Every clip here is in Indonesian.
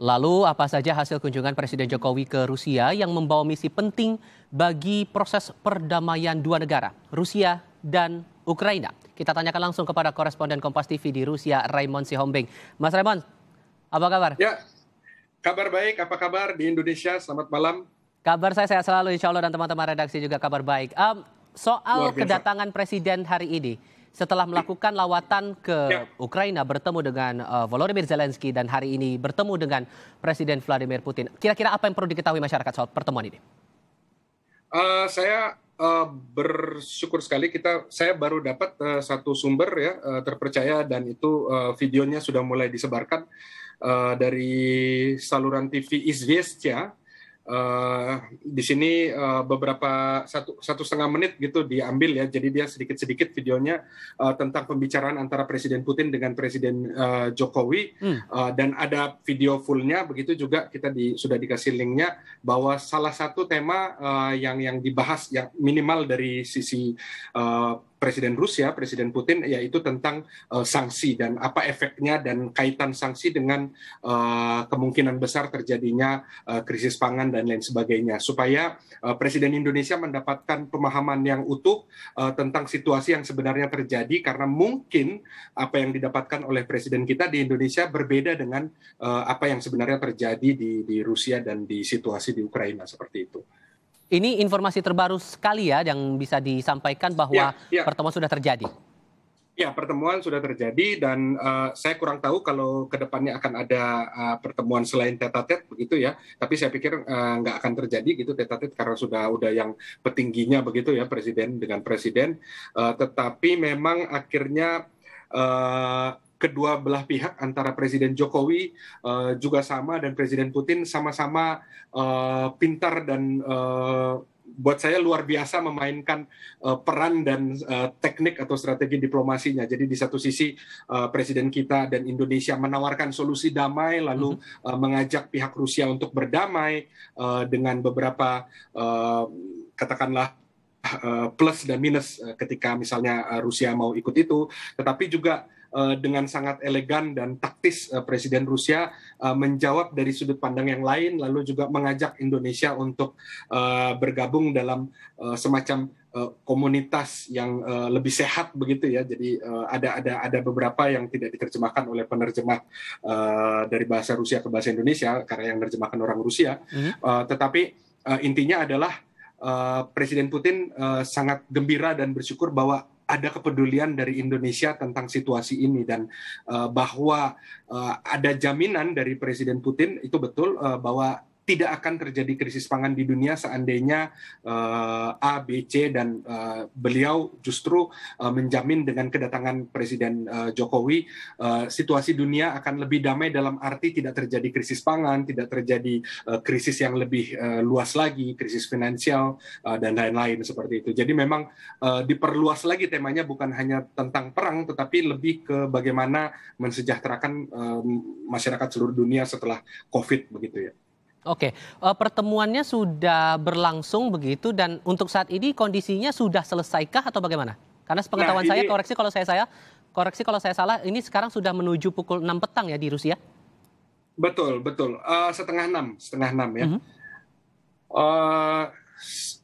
Lalu apa saja hasil kunjungan Presiden Jokowi ke Rusia yang membawa misi penting bagi proses perdamaian dua negara, Rusia dan Ukraina? Kita tanyakan langsung kepada koresponden Kompas TV di Rusia, Raymond Sihombing. Mas Raymond, apa kabar? Ya, kabar baik. Apa kabar di Indonesia? Selamat malam. Kabar saya sehat selalu insya Allah dan teman-teman redaksi juga kabar baik. Um, soal kedatangan Presiden hari ini, setelah iya. melakukan lawatan ke ya. Ukraina bertemu dengan uh, Volodymyr Zelensky dan hari ini bertemu dengan Presiden Vladimir Putin. Kira-kira apa yang perlu diketahui masyarakat soal pertemuan ini? Uh, saya uh, bersyukur sekali kita saya baru dapat uh, satu sumber ya uh, terpercaya dan itu uh, videonya sudah mulai disebarkan uh, dari saluran TV Izvestia Uh, di sini uh, beberapa satu satu setengah menit gitu diambil ya, jadi dia sedikit-sedikit videonya uh, tentang pembicaraan antara Presiden Putin dengan Presiden uh, Jokowi hmm. uh, dan ada video fullnya, begitu juga kita di, sudah dikasih linknya bahwa salah satu tema uh, yang yang dibahas yang minimal dari sisi uh, Presiden Rusia, Presiden Putin, yaitu tentang uh, sanksi dan apa efeknya dan kaitan sanksi dengan uh, kemungkinan besar terjadinya uh, krisis pangan dan lain sebagainya, supaya uh, Presiden Indonesia mendapatkan pemahaman yang utuh uh, tentang situasi yang sebenarnya terjadi karena mungkin apa yang didapatkan oleh Presiden kita di Indonesia berbeda dengan uh, apa yang sebenarnya terjadi di, di Rusia dan di situasi di Ukraina seperti itu. Ini informasi terbaru sekali ya yang bisa disampaikan bahwa ya, ya. pertemuan sudah terjadi. Ya, pertemuan sudah terjadi dan uh, saya kurang tahu kalau kedepannya akan ada uh, pertemuan selain tete-tete begitu ya. Tapi saya pikir uh, nggak akan terjadi gitu tete-tete karena sudah udah yang petingginya begitu ya presiden dengan presiden. Uh, tetapi memang akhirnya uh, kedua belah pihak antara Presiden Jokowi uh, juga sama dan Presiden Putin sama-sama uh, pintar dan uh, buat saya luar biasa memainkan uh, peran dan uh, teknik atau strategi diplomasinya. Jadi di satu sisi uh, presiden kita dan Indonesia menawarkan solusi damai lalu mm-hmm. uh, mengajak pihak Rusia untuk berdamai uh, dengan beberapa uh, katakanlah uh, plus dan minus uh, ketika misalnya uh, Rusia mau ikut itu, tetapi juga Eh, dengan sangat elegan dan taktis eh, Presiden Rusia eh, menjawab dari sudut pandang yang lain, lalu juga mengajak Indonesia untuk bergabung dalam semacam komunitas yang lebih sehat begitu ya. Jadi ada ada ada beberapa yang tidak diterjemahkan oleh penerjemah dari bahasa Rusia ke bahasa Indonesia karena yang menerjemahkan orang Rusia. Mhm. tetapi intinya adalah Presiden Putin sangat gembira dan bersyukur bahwa ada kepedulian dari Indonesia tentang situasi ini dan uh, bahwa uh, ada jaminan dari Presiden Putin itu betul uh, bahwa tidak akan terjadi krisis pangan di dunia seandainya uh, A, B, C dan uh, beliau justru uh, menjamin dengan kedatangan Presiden uh, Jokowi uh, situasi dunia akan lebih damai dalam arti tidak terjadi krisis pangan, tidak terjadi uh, krisis yang lebih uh, luas lagi, krisis finansial uh, dan lain-lain seperti itu. Jadi memang uh, diperluas lagi temanya bukan hanya tentang perang tetapi lebih ke bagaimana mensejahterakan uh, masyarakat seluruh dunia setelah COVID begitu ya. Oke, uh, pertemuannya sudah berlangsung begitu dan untuk saat ini kondisinya sudah selesaikah atau bagaimana? Karena sepengetahuan nah, ini... saya, koreksi kalau saya saya koreksi kalau saya salah, ini sekarang sudah menuju pukul 6 petang ya di Rusia? Betul, betul. Uh, setengah enam, setengah enam ya. Mm -hmm. uh,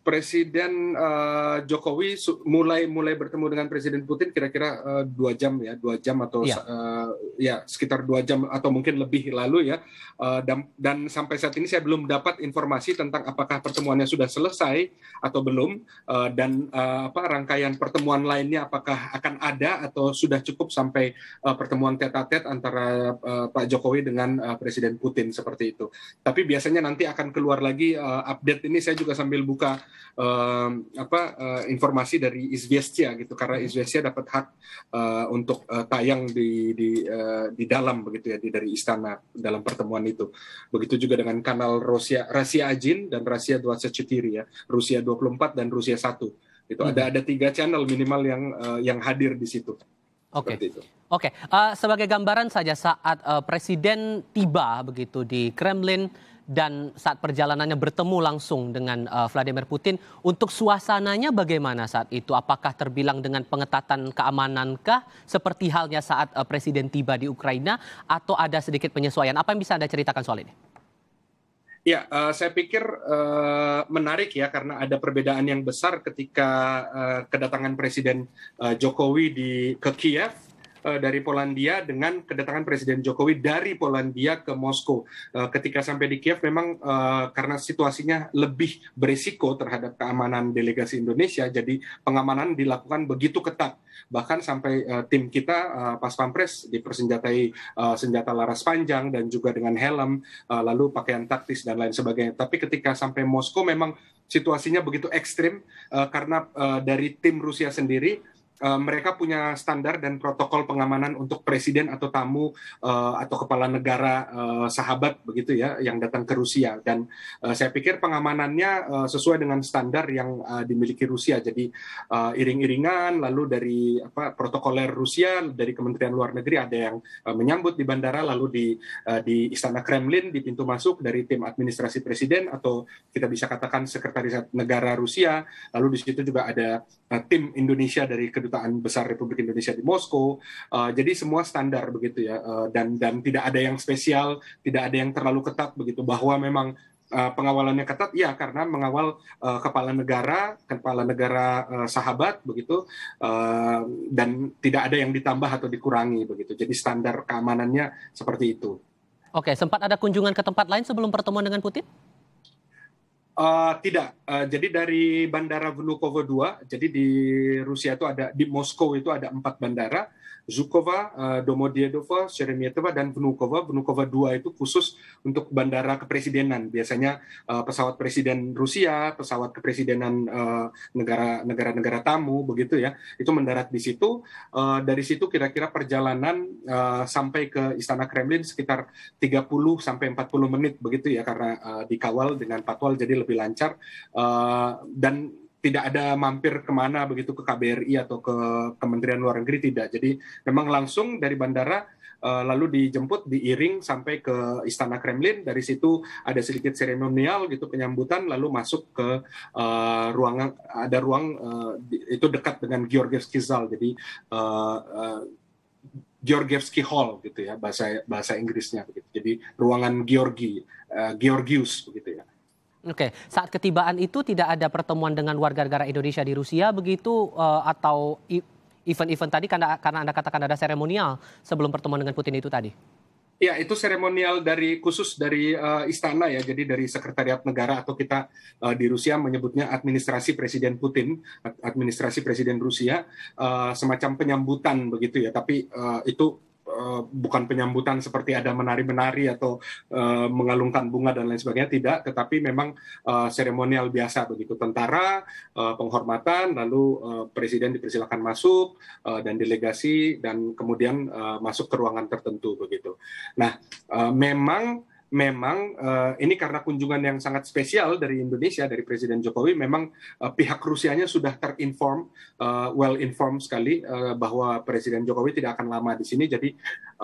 Presiden uh, Jokowi mulai mulai bertemu dengan Presiden Putin kira-kira uh, dua jam ya dua jam atau ya. Uh, ya sekitar dua jam atau mungkin lebih lalu ya uh, dan, dan sampai saat ini saya belum dapat informasi tentang apakah pertemuannya sudah selesai atau belum uh, dan uh, apa rangkaian pertemuan lainnya apakah akan ada atau sudah cukup sampai uh, pertemuan tete antara uh, Pak Jokowi dengan uh, Presiden Putin seperti itu tapi biasanya nanti akan keluar lagi uh, update ini saya juga sambil buka uh, apa uh, informasi dari Izvestia gitu karena hmm. Izvestia dapat hak uh, untuk uh, tayang di di uh, di dalam begitu ya di dari istana dalam pertemuan itu. Begitu juga dengan kanal Rusia Rusia Ajin dan Rusia 24 ya, Rusia 24 dan Rusia satu Itu hmm. ada ada tiga channel minimal yang uh, yang hadir di situ. Oke. Okay. Oke, okay. uh, sebagai gambaran saja saat uh, presiden tiba begitu di Kremlin dan saat perjalanannya bertemu langsung dengan uh, Vladimir Putin. Untuk suasananya bagaimana saat itu? Apakah terbilang dengan pengetatan keamanankah seperti halnya saat uh, Presiden tiba di Ukraina atau ada sedikit penyesuaian? Apa yang bisa Anda ceritakan soal ini? Ya, uh, saya pikir uh, menarik ya karena ada perbedaan yang besar ketika uh, kedatangan Presiden uh, Jokowi di ke Kiev Eh, dari Polandia dengan kedatangan Presiden Jokowi dari Polandia ke Moskow. Eh, ketika sampai di Kiev memang eh, karena situasinya lebih berisiko terhadap keamanan delegasi Indonesia, jadi pengamanan dilakukan begitu ketat. Bahkan sampai tim kita pas pampres dipersenjatai senjata laras panjang dan juga dengan helm, lalu pakaian taktis dan lain sebagainya. Tapi ketika sampai Moskow memang situasinya begitu ekstrim karena dari tim Rusia sendiri Eh, mereka punya standar dan protokol pengamanan untuk presiden atau tamu uh, atau kepala negara uh, sahabat begitu ya yang datang ke Rusia dan uh, saya pikir pengamanannya uh, sesuai dengan standar yang uh, dimiliki Rusia jadi uh, iring-iringan lalu dari apa protokoler Rusia dari Kementerian Luar Negeri ada yang uh, menyambut di bandara lalu di uh, di Istana Kremlin di pintu masuk dari tim administrasi presiden atau kita bisa katakan sekretaris negara Rusia lalu di situ juga ada uh, tim Indonesia dari kedua kedutaan besar Republik Indonesia di Moskow. Uh, jadi semua standar begitu ya uh, dan dan tidak ada yang spesial, tidak ada yang terlalu ketat begitu bahwa memang Uh, pengawalannya ketat ya karena mengawal uh, kepala negara kepala negara uh, sahabat begitu uh, dan tidak ada yang ditambah atau dikurangi begitu jadi standar keamanannya seperti itu. Oke sempat ada kunjungan ke tempat lain sebelum pertemuan dengan Putin? Uh, tidak. Uh, jadi dari Bandara Vnukovo 2, jadi di Rusia itu ada di Moskow itu ada empat bandara, Zhukova, uh, Domodedova, Sheremetyevo dan Vnukovo. Vnukovo 2 itu khusus untuk bandara kepresidenan. Biasanya uh, pesawat presiden Rusia, pesawat kepresidenan negara negara uh, tamu begitu ya, itu mendarat di situ. Uh, dari situ kira-kira perjalanan uh, sampai ke Istana Kremlin sekitar 30 sampai 40 menit begitu ya karena uh, dikawal dengan patwal jadi lebih lancar uh, dan tidak ada mampir kemana begitu ke KBRI atau ke Kementerian Luar Negeri tidak. Jadi memang langsung dari bandara eh, lalu dijemput diiring sampai ke Istana Kremlin. Dari situ ada sedikit seremonial gitu penyambutan lalu masuk ke uh, eh, ruangan ada ruang uh, itu dekat dengan Georgievsky Kizal. Jadi uh, uh, Georgievsky Hall gitu ya bahasa bahasa Inggrisnya gitu. Jadi ruangan Georgi uh, Georgius Oke, saat ketibaan itu tidak ada pertemuan dengan warga negara Indonesia di Rusia begitu uh, atau event-event tadi karena karena Anda katakan ada seremonial sebelum pertemuan dengan Putin itu tadi? Ya, itu seremonial dari khusus dari uh, istana ya. Jadi dari sekretariat negara atau kita uh, di Rusia menyebutnya administrasi presiden Putin, administrasi presiden Rusia, uh, semacam penyambutan begitu ya. Tapi uh, itu Eh, bukan penyambutan seperti ada menari-menari atau uh, mengalungkan bunga dan lain sebagainya tidak, tetapi memang uh, seremonial biasa begitu tentara uh, penghormatan lalu uh, presiden dipersilakan masuk uh, dan delegasi dan kemudian uh, masuk ke ruangan tertentu begitu. Nah, uh, memang memang uh, ini karena kunjungan yang sangat spesial dari Indonesia dari Presiden Jokowi memang uh, pihak Rusianya sudah terinform uh, well informed sekali uh, bahwa Presiden Jokowi tidak akan lama di sini jadi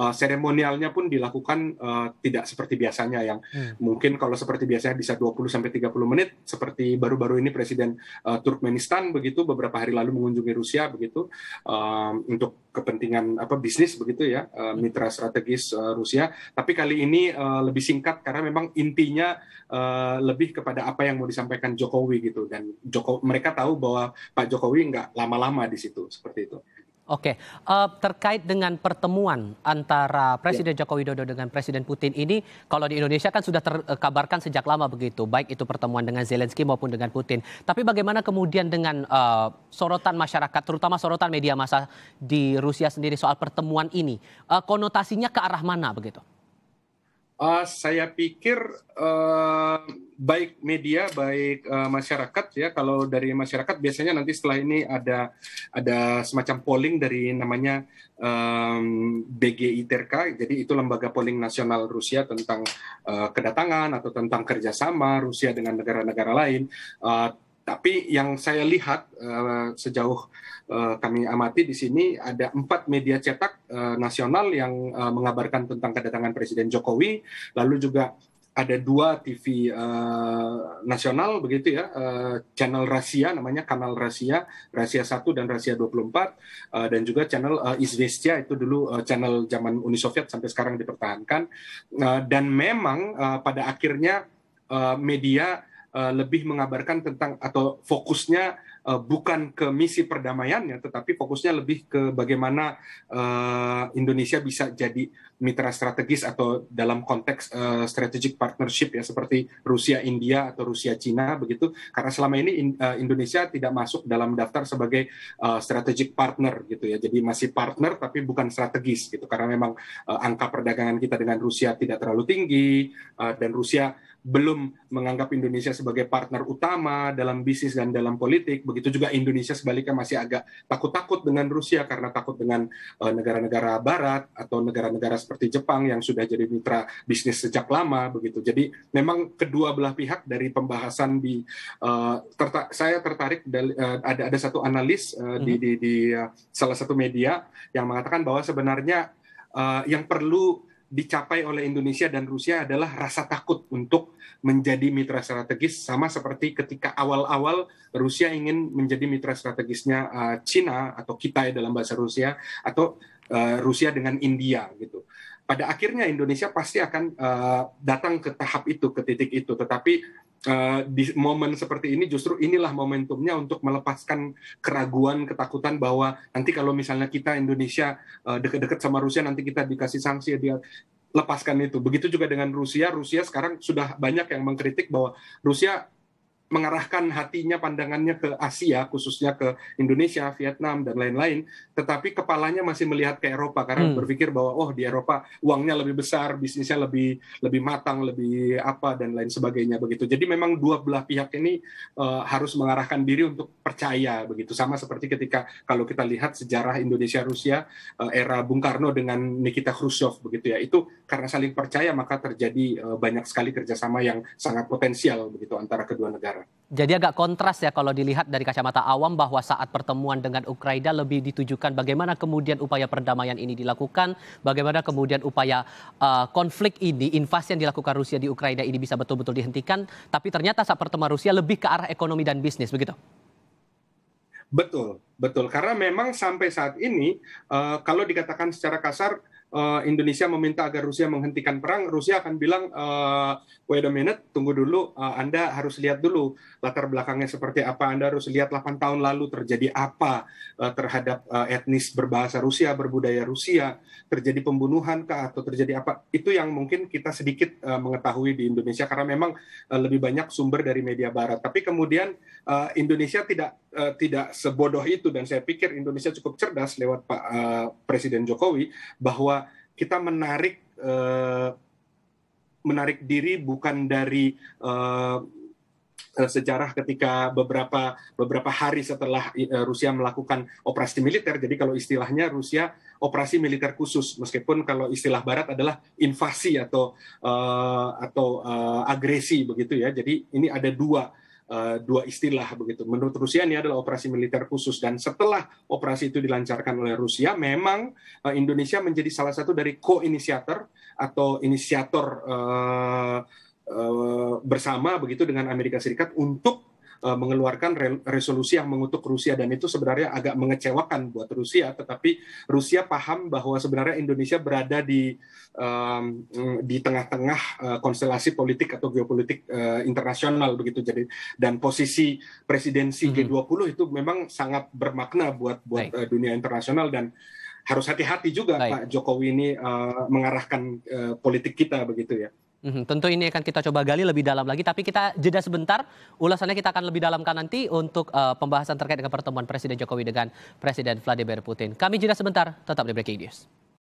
uh, seremonialnya pun dilakukan uh, tidak seperti biasanya yang hmm. mungkin kalau seperti biasanya bisa 20 sampai 30 menit seperti baru-baru ini Presiden uh, Turkmenistan begitu beberapa hari lalu mengunjungi Rusia begitu uh, untuk kepentingan apa bisnis begitu ya mitra strategis uh, Rusia tapi kali ini uh, lebih singkat singkat karena memang intinya uh, lebih kepada apa yang mau disampaikan Jokowi gitu dan Joko mereka tahu bahwa Pak Jokowi nggak lama-lama di situ seperti itu. Oke, uh, terkait dengan pertemuan antara ya. Presiden yeah. Joko Widodo dengan Presiden Putin ini, kalau di Indonesia kan sudah terkabarkan sejak lama begitu, baik itu pertemuan dengan Zelensky maupun dengan Putin. Tapi bagaimana kemudian dengan uh, sorotan masyarakat, terutama sorotan media massa di Rusia sendiri soal pertemuan ini, uh, konotasinya ke arah mana begitu? Uh, saya pikir uh, baik media baik uh, masyarakat ya kalau dari masyarakat biasanya nanti setelah ini ada ada semacam polling dari namanya um, BGI Terka. jadi itu lembaga polling nasional Rusia tentang uh, kedatangan atau tentang kerjasama Rusia dengan negara-negara lain uh, tapi yang saya lihat eh, sejauh eh, kami amati di sini ada empat media cetak eh, nasional yang mengabarkan tentang kedatangan Presiden Jokowi, lalu juga ada dua TV uh, nasional begitu ya, uh, channel rahasia namanya kanal rahasia, rahasia 1 dan rahasia 24 uh, dan juga channel uh, Izvestia itu dulu uh, channel zaman Uni Soviet sampai sekarang dipertahankan uh, dan memang uh, pada akhirnya uh, media Eh, lebih mengabarkan tentang atau fokusnya uh, bukan ke misi perdamaiannya, tetapi fokusnya lebih ke bagaimana uh, Indonesia bisa jadi mitra strategis atau dalam konteks uh, strategic partnership ya seperti Rusia India atau Rusia Cina begitu. Karena selama ini in, uh, Indonesia tidak masuk dalam daftar sebagai uh, strategic partner gitu ya. Jadi masih partner tapi bukan strategis gitu karena memang uh, angka perdagangan kita dengan Rusia tidak terlalu tinggi uh, dan Rusia belum menganggap Indonesia sebagai partner utama dalam bisnis dan dalam politik. Begitu juga Indonesia sebaliknya masih agak takut-takut dengan Rusia karena takut dengan eh, negara-negara uh, barat atau negara-negara seperti Jepang yang sudah jadi mitra bisnis sejak lama begitu. Jadi memang kedua belah pihak dari pembahasan di uh, terta saya tertarik dari, uh, eh, ada ada satu analis uh, mm -hmm. di di, di uh, salah satu media yang mengatakan bahwa sebenarnya uh, yang perlu dicapai oleh Indonesia dan Rusia adalah rasa takut untuk menjadi mitra strategis sama seperti ketika awal-awal Rusia ingin menjadi mitra strategisnya uh, eh, Cina atau ya dalam bahasa Rusia atau uh, Rusia dengan India gitu. Pada akhirnya Indonesia pasti akan uh, datang ke tahap itu, ke titik itu. Tetapi Uh, di momen seperti ini justru inilah momentumnya untuk melepaskan keraguan ketakutan bahwa nanti kalau misalnya kita Indonesia dekat-dekat eh, deket sama Rusia nanti kita dikasih sanksi ya, dia lepaskan itu begitu juga dengan Rusia Rusia sekarang sudah banyak yang mengkritik bahwa Rusia mengarahkan hatinya pandangannya ke Asia khususnya ke Indonesia, Vietnam dan lain-lain, tetapi kepalanya masih melihat ke Eropa karena hmm. berpikir bahwa oh di Eropa uangnya lebih besar, bisnisnya lebih lebih matang, lebih apa dan lain sebagainya begitu. Jadi memang dua belah pihak ini uh, harus mengarahkan diri untuk percaya begitu. Sama seperti ketika kalau kita lihat sejarah Indonesia Rusia uh, eh, era Bung Karno dengan Nikita Khrushchev begitu ya. Itu karena saling percaya maka terjadi uh, banyak sekali kerjasama yang sangat potensial begitu antara kedua negara. Jadi agak kontras ya kalau dilihat dari kacamata awam bahwa saat pertemuan dengan Ukraina lebih ditujukan bagaimana kemudian upaya perdamaian ini dilakukan, bagaimana kemudian upaya uh, konflik ini, invasi yang dilakukan Rusia di Ukraina ini bisa betul-betul dihentikan, tapi ternyata saat pertemuan Rusia lebih ke arah ekonomi dan bisnis begitu. Betul, betul. Karena memang sampai saat ini uh, kalau dikatakan secara kasar Eh, Indonesia meminta agar Rusia menghentikan perang, Rusia akan bilang, uh, wait a minute, tunggu dulu, eh, Anda harus lihat dulu latar belakangnya seperti apa, Anda harus lihat 8 tahun lalu terjadi apa terhadap etnis berbahasa Rusia, berbudaya Rusia, terjadi pembunuhan kah, atau terjadi apa, itu yang mungkin kita sedikit mengetahui di Indonesia, karena memang lebih banyak sumber dari media barat. Tapi kemudian Indonesia tidak tidak sebodoh itu, dan saya pikir Indonesia cukup cerdas lewat Pak Presiden Jokowi, bahwa kita menarik uh, menarik diri bukan dari uh, sejarah ketika beberapa beberapa hari setelah eh, Rusia melakukan operasi militer. Jadi kalau istilahnya Rusia operasi militer khusus, meskipun kalau istilah Barat adalah invasi atau uh, atau uh, agresi begitu ya. Jadi ini ada dua Eh, dua istilah begitu. Menurut Rusia ini adalah operasi militer khusus dan setelah operasi itu dilancarkan oleh Rusia, memang eh, Indonesia menjadi salah satu dari co-inisiator atau inisiator uh, uh, bersama begitu dengan Amerika Serikat untuk Eh, mengeluarkan resolusi yang mengutuk Rusia dan itu sebenarnya agak mengecewakan buat Rusia tetapi Rusia paham bahwa sebenarnya Indonesia berada di um, di tengah-tengah eh, konstelasi politik atau geopolitik uh, internasional begitu jadi dan posisi presidensi mm -hmm. G20 itu memang sangat bermakna buat buat dunia internasional dan harus hati-hati juga Baik. Pak Jokowi ini uh, mengarahkan uh, politik kita begitu ya Mm-hmm. Tentu ini akan kita coba gali lebih dalam lagi, tapi kita jeda sebentar. Ulasannya kita akan lebih dalamkan nanti untuk uh, pembahasan terkait dengan pertemuan Presiden Jokowi dengan Presiden Vladimir Putin. Kami jeda sebentar, tetap di Breaking News.